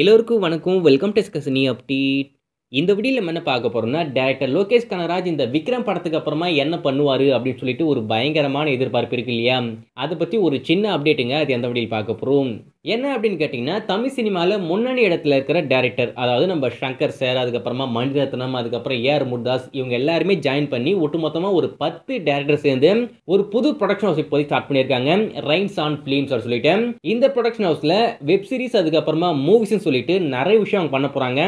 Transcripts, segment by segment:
எல்லோருக்கும் வணக்கம் வெல்கம் டெஸ்கஸ் நீ அப்டேட் இந்த வீடியோவில் என்ன பார்க்க போகிறோம்னா டேரக்டர் லோகேஷ் கனராஜ் இந்த விக்ரம் படத்துக்கு அப்புறமா என்ன பண்ணுவார் அப்படின்னு சொல்லிட்டு ஒரு பயங்கரமான எதிர்பார்ப்பு இருக்கு இல்லையா அதை பற்றி ஒரு சின்ன அப்டேட்டுங்க அது எந்த வீடியில் பார்க்க போகிறோம் என்ன அப்படின்னு கேட்டிங்கன்னா தமிழ் சினிமாவில் முன்னணி இடத்துல இருக்கிற டேரக்டர் அதாவது நம்ம ஷங்கர் சார் அதுக்கப்புறமா மணிரத்னம் அதுக்கப்புறம் ஏஆர் முர்தாஸ் இவங்க எல்லாருமே ஜாயின் பண்ணி ஒட்டுமொத்தமாக ஒரு பத்து டேரக்டர் சேர்ந்து ஒரு புது ப்ரொடக்ஷன் ஹவுஸ் இப்போதைக்கு ஸ்டார்ட் பண்ணியிருக்காங்க ரைன்ஸ் ஆன் ஃபிலிம்ஸ் அப்படின்னு சொல்லிட்டு இந்த ப்ரொடக்ஷன் ஹவுஸில் வெப் சீரிஸ் அதுக்கப்புறமா மூவிஸ்ன்னு சொல்லிட்டு நிறைய விஷயம் அவங்க பண்ண போகிறாங்க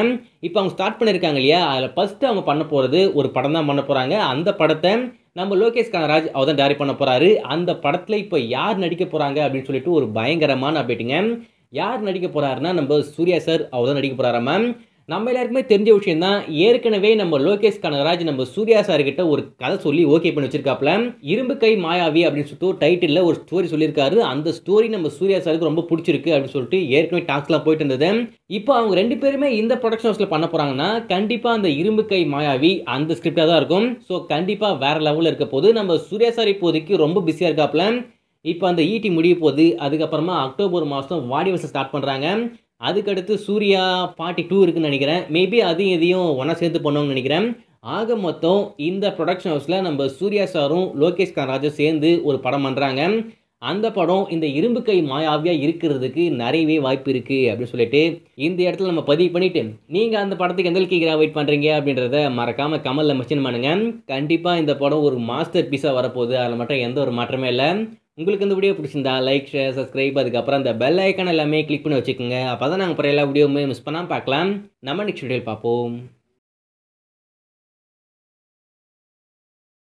இப்போ அவங்க ஸ்டார்ட் பண்ண செவன் இருக்காங்க இல்லையா அதில் ஃபஸ்ட்டு அவங்க பண்ண போகிறது ஒரு படம் தான் பண்ண போகிறாங்க அந்த படத்தை நம்ம லோகேஷ் கனராஜ் அவர் தான் டேரக்ட் பண்ண போகிறாரு அந்த படத்தில் இப்போ யார் நடிக்க போகிறாங்க அப்படின்னு சொல்லிட்டு ஒரு பயங்கரமான அப்டேட்டுங்க யார் நடிக்க போகிறாருன்னா நம்ம சூர்யா சார் அவர் தான் நடிக்க மேம் நம்ம எல்லாருக்குமே தெரிஞ்ச விஷயம் தான் ஏற்கனவே நம்ம லோகேஷ் கனகராஜ் நம்ம சூர்யா சார் கிட்ட ஒரு கதை சொல்லி ஓகே பண்ணி வச்சிருக்காப்ல இரும்பு கை மாயாவி அப்படின்னு சொல்லிட்டு ஒரு டைட்டில் ஒரு ஸ்டோரி சொல்லியிருக்காரு அந்த ஸ்டோரி நம்ம சூர்யா சாருக்கு ரொம்ப பிடிச்சிருக்கு அப்படின்னு சொல்லிட்டு ஏற்கனவே டாக்ஸ்லாம் போயிட்டு இருந்தது இப்போ அவங்க ரெண்டு பேருமே இந்த ப்ரொடக்ஷன் ஹவுஸில் பண்ண போகிறாங்கன்னா கண்டிப்பாக அந்த இரும்பு கை மாயாவி அந்த ஸ்கிரிப்டாக தான் இருக்கும் ஸோ கண்டிப்பாக வேற லெவலில் இருக்க போது நம்ம சூர்யா சார் இப்போதைக்கு ரொம்ப பிஸியாக இருக்காப்ல இப்போ அந்த ஈட்டி e முடிய போகுது அதுக்கப்புறமா அக்டோபர் மாதம் வாடி வருஷம் ஸ்டார்ட் பண்ணுறாங்க அதுக்கடுத்து சூர்யா பார்ட்டி டூ இருக்குன்னு நினைக்கிறேன் மேபி அதையும் இதையும் ஒன்றா சேர்த்து பண்ணோம்னு நினைக்கிறேன் ஆக மொத்தம் இந்த ப்ரொடக்ஷன் ஹவுஸில் நம்ம சூர்யா சாரும் லோகேஷ் கனராஜும் சேர்ந்து ஒரு படம் பண்ணுறாங்க அந்த படம் இந்த இரும்பு கை மாயாவியாக இருக்கிறதுக்கு நிறையவே வாய்ப்பு இருக்குது அப்படின்னு சொல்லிட்டு இந்த இடத்துல நம்ம பதிவு பண்ணிவிட்டு நீங்கள் அந்த படத்துக்கு எந்த அளவுக்கு வெயிட் பண்ணுறீங்க அப்படின்றத மறக்காமல் கமலில் மிஷின் பண்ணுங்கள் கண்டிப்பாக இந்த படம் ஒரு மாஸ்டர் பீஸாக வரப்போகுது அதில் மட்டும் எந்த ஒரு மாற்றமே இல்லை உங்களுக்கு இந்த வீடியோ பிடிச்சிருந்தா லைக் ஷேர் சப்ஸ்கிரைப் அதுக்கப்புறம் அந்த பெல் ஐக்கான் எல்லாமே கிளிக் பண்ணி வச்சுக்கோங்க அப்போ தான் நாங்கள் அப்புறம் எல்லா வீடியோவுமே மிஸ் பண்ணாமல் பார்க்கலாம் நம்ம நெக்ஸ்ட் வீடியோவில் பார்ப்போம்